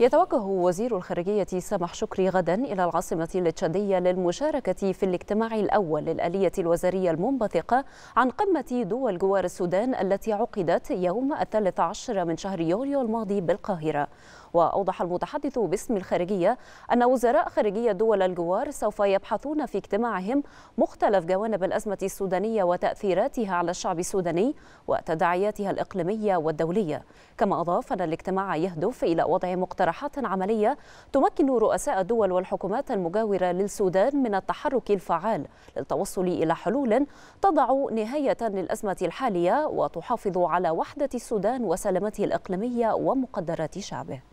يتوجه وزير الخارجية سامح شكري غدا إلى العاصمة التشادية للمشاركة في الاجتماع الأول للآلية الوزارية المنبثقة عن قمة دول جوار السودان التي عقدت يوم الثالث عشر من شهر يوليو الماضي بالقاهرة وأوضح المتحدث باسم الخارجية أن وزراء خارجية دول الجوار سوف يبحثون في اجتماعهم مختلف جوانب الأزمة السودانية وتأثيراتها على الشعب السوداني وتداعياتها الإقليمية والدولية كما أضاف أن الاجتماع يهدف إلى وضع مقترحات اقتراحات عملية تمكن رؤساء الدول والحكومات المجاورة للسودان من التحرك الفعال للتوصل إلى حلول تضع نهاية للأزمة الحالية وتحافظ على وحدة السودان وسلامته الإقليمية ومقدرات شعبه